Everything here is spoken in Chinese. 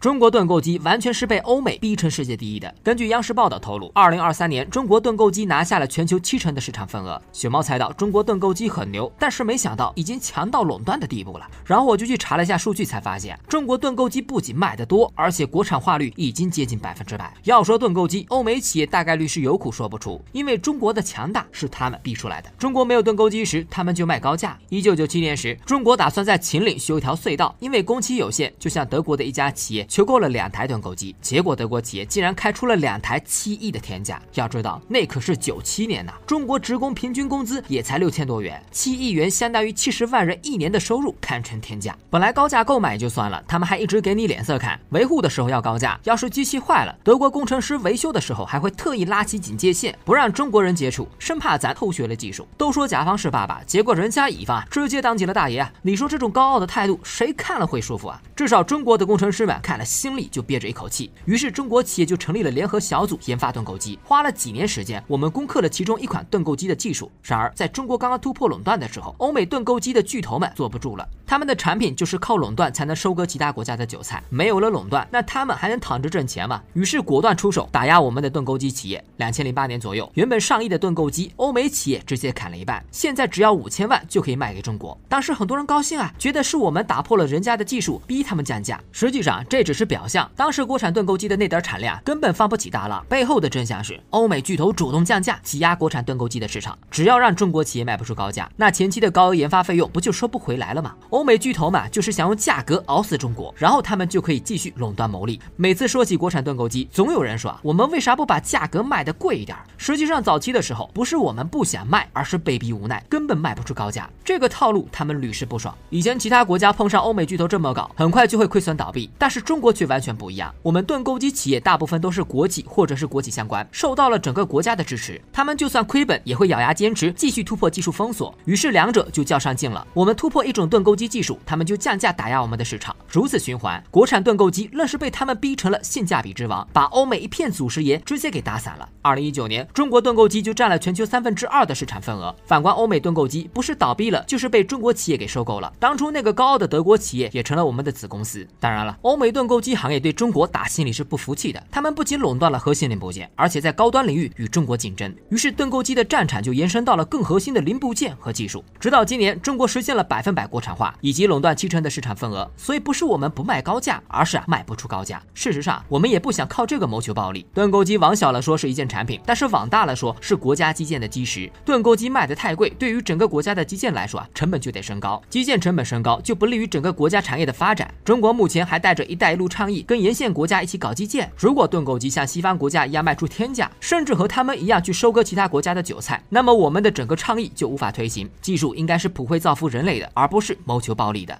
中国盾构机完全是被欧美逼成世界第一的。根据央视报道透露，二零二三年中国盾构机拿下了全球七成的市场份额。熊猫猜到中国盾构机很牛，但是没想到已经强到垄断的地步了。然后我就去查了一下数据，才发现中国盾构机不仅卖得多，而且国产化率已经接近百分之百。要说盾构机，欧美企业大概率是有苦说不出，因为中国的强大是他们逼出来的。中国没有盾构机时，他们就卖高价。一九九七年时，中国打算在秦岭修一条隧道，因为工期有限，就像德国的一家企业。求购了两台盾构机，结果德国企业竟然开出了两台七亿的天价。要知道，那可是九七年呐，中国职工平均工资也才六千多元，七亿元相当于七十万人一年的收入，堪称天价。本来高价购买就算了，他们还一直给你脸色看，维护的时候要高价。要是机器坏了，德国工程师维修的时候还会特意拉起警戒线，不让中国人接触，生怕咱偷学了技术。都说甲方是爸爸，结果人家乙方啊，直接当起了大爷。你说这种高傲的态度，谁看了会舒服啊？至少中国的工程师们看。心里就憋着一口气，于是中国企业就成立了联合小组研发盾构机，花了几年时间，我们攻克了其中一款盾构机的技术。然而，在中国刚刚突破垄断的时候，欧美盾构机的巨头们坐不住了，他们的产品就是靠垄断才能收割其他国家的韭菜，没有了垄断，那他们还能躺着挣钱吗？于是果断出手打压我们的盾构机企业。两千零八年左右，原本上亿的盾构机，欧美企业直接砍了一半，现在只要五千万就可以卖给中国。当时很多人高兴啊，觉得是我们打破了人家的技术，逼他们降价。实际上这。只是表象，当时国产盾构机的那点产量根本放不起大浪。背后的真相是，欧美巨头主动降价，挤压国产盾构机的市场。只要让中国企业卖不出高价，那前期的高额研发费用不就收不回来了吗？欧美巨头嘛，就是想用价格熬死中国，然后他们就可以继续垄断牟利。每次说起国产盾构机，总有人说：我们为啥不把价格卖得贵一点？实际上，早期的时候不是我们不想卖，而是被逼无奈，根本卖不出高价。这个套路他们屡试不爽。以前其他国家碰上欧美巨头这么搞，很快就会亏损倒闭。但是中中国却完全不一样，我们盾构机企业大部分都是国企或者是国企相关，受到了整个国家的支持，他们就算亏本也会咬牙坚持，继续突破技术封锁。于是两者就较上劲了，我们突破一种盾构机技术，他们就降价打压我们的市场，如此循环，国产盾构机愣是被他们逼成了性价比之王，把欧美一片祖师爷直接给打散了。二零一九年，中国盾构机就占了全球三分之二的市场份额。反观欧美盾构机，不是倒闭了，就是被中国企业给收购了。当初那个高傲的德国企业也成了我们的子公司。当然了，欧美盾。盾构机行业对中国打心里是不服气的，他们不仅垄断了核心零部件，而且在高端领域与中国竞争。于是盾构机的战场就延伸到了更核心的零部件和技术。直到今年，中国实现了百分百国产化以及垄断汽成的市场份额。所以不是我们不卖高价，而是啊卖不出高价。事实上，我们也不想靠这个谋求暴利。盾构机往小了说是一件产品，但是往大了说，是国家基建的基石。盾构机卖的太贵，对于整个国家的基建来说啊，成本就得升高。基建成本升高就不利于整个国家产业的发展。中国目前还带着一代。路倡议跟沿线国家一起搞基建。如果盾构机像西方国家一样卖出天价，甚至和他们一样去收割其他国家的韭菜，那么我们的整个倡议就无法推行。技术应该是普惠造福人类的，而不是谋求暴利的。